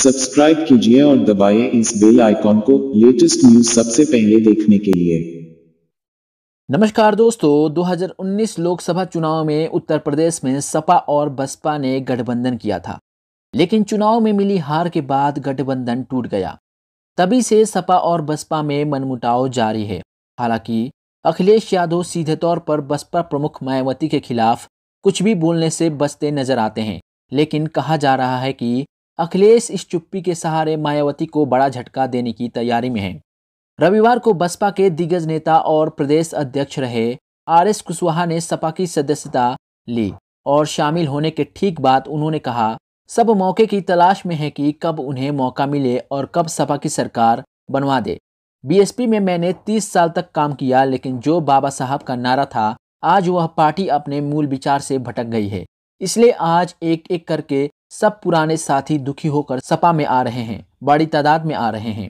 subscribe कीजिए और दबाए इस बेल आइकॉन को लेटेस्ट न्यूज सबसे पहले देखने के लिए नमस्कार दोस्तों 2019 लोकसभा चुनाव में उत्तर प्रदेश में सपा और बसपा ने गठबंधन किया था लेकिन चुनाव में मिली हार के बाद गठबंधन टूट गया तभी से सपा और बसपा में मनमुटाव जारी है हालांकि अखिलेश यादव सीधे तौर पर बसपा प्रमुख मायावती के खिलाफ कुछ भी बोलने से बचते नजर आते हैं लेकिन कहा जा रहा है कि अखिलेश इस चुप्पी के सहारे मायावती को बड़ा झटका देने की तैयारी में हैं रविवार को बसपा के दिग्गज नेता और प्रदेश अध्यक्ष रहे आर एस कुशवाहा ने सपा की सदस्यता ली और शामिल होने के ठीक बाद उन्होंने कहा सब मौके की तलाश में है कि कब उन्हें मौका मिले और कब सपा की सरकार बनवा दे बीएसपी में मैंने 30 साल तक काम किया लेकिन जो बाबा साहब का नारा था आज वह पार्टी अपने मूल विचार से भटक गई है इसलिए आज एक एक करके सब पुराने साथी दुखी होकर सपा में आ रहे हैं बड़ी तादाद में आ रहे हैं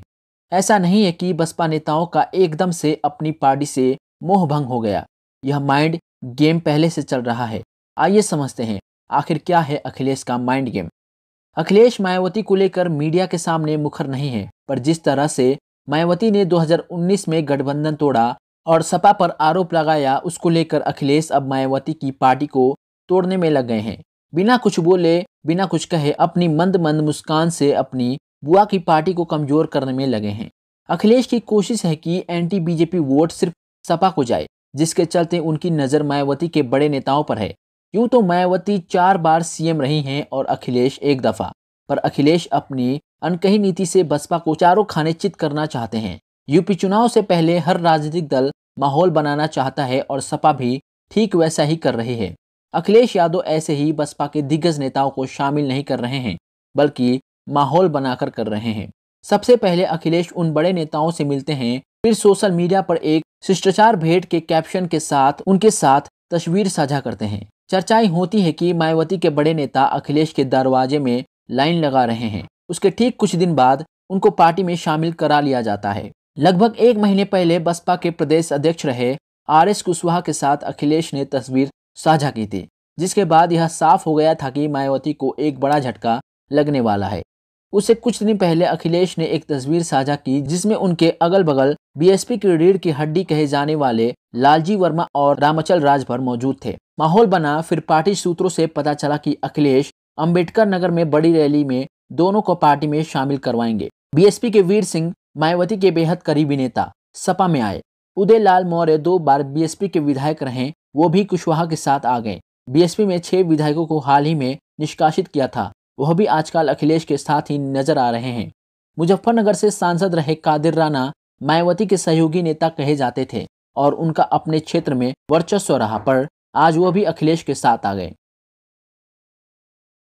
ऐसा नहीं है कि बसपा नेताओं का एकदम से अपनी पार्टी से मोह भंग हो गया यह माइंड गेम पहले से चल रहा है आइए समझते हैं आखिर क्या है अखिलेश का माइंड गेम अखिलेश मायावती को लेकर मीडिया के सामने मुखर नहीं है पर जिस तरह से मायावती ने 2019 में गठबंधन तोड़ा और सपा पर आरोप लगाया उसको लेकर अखिलेश अब मायावती की पार्टी को तोड़ने में लग गए हैं बिना कुछ बोले बिना कुछ कहे अपनी मंद मंद मुस्कान से अपनी बुआ की पार्टी को कमजोर करने में लगे हैं अखिलेश की कोशिश है कि एंटी बीजेपी वोट सिर्फ सपा को जाए जिसके चलते उनकी नज़र मायावती के बड़े नेताओं पर है यूं तो मायावती चार बार सीएम रही हैं और अखिलेश एक दफ़ा पर अखिलेश अपनी अनकही नीति से बसपा को चारों खाने चित करना चाहते हैं यूपी चुनाव से पहले हर राजनीतिक दल माहौल बनाना चाहता है और सपा भी ठीक वैसा ही कर रही है अखिलेश यादव ऐसे ही बसपा के दिग्गज नेताओं को शामिल नहीं कर रहे हैं बल्कि माहौल बनाकर कर रहे हैं सबसे पहले अखिलेश उन बड़े नेताओं से मिलते हैं फिर सोशल मीडिया पर एक शिष्टाचार भेंट के कैप्शन के साथ उनके साथ तस्वीर साझा करते हैं चर्चाएं होती है कि मायावती के बड़े नेता अखिलेश के दरवाजे में लाइन लगा रहे हैं उसके ठीक कुछ दिन बाद उनको पार्टी में शामिल करा लिया जाता है लगभग एक महीने पहले बसपा के प्रदेश अध्यक्ष रहे आर एस कुशवाहा के साथ अखिलेश ने तस्वीर साझा की थी जिसके बाद यह साफ हो गया था कि मायावती को एक बड़ा झटका लगने वाला है उससे कुछ दिन पहले अखिलेश ने एक तस्वीर साझा की जिसमें उनके अगल बगल बीएसपी की रीढ़ की हड्डी कहे जाने वाले लालजी वर्मा और रामचल राजभर मौजूद थे माहौल बना फिर पार्टी सूत्रों से पता चला कि अखिलेश अंबेडकर नगर में बड़ी रैली में दोनों को पार्टी में शामिल करवाएंगे बीएसपी के वीर सिंह मायावती के बेहद करीबी नेता सपा में आए उदय लाल मौर्य दो बार बीएसपी के विधायक रहे वो भी कुशवाहा के साथ आ गए बीएसपी में छह विधायकों को हाल ही में निष्कासित किया था वह भी आजकल अखिलेश के साथ ही नजर आ रहे हैं मुजफ्फरनगर से सांसद रहे कादिर राना मायावती के सहयोगी नेता कहे जाते थे और उनका अपने क्षेत्र में वर्चस्व रहा पर आज वह भी अखिलेश के साथ आ गए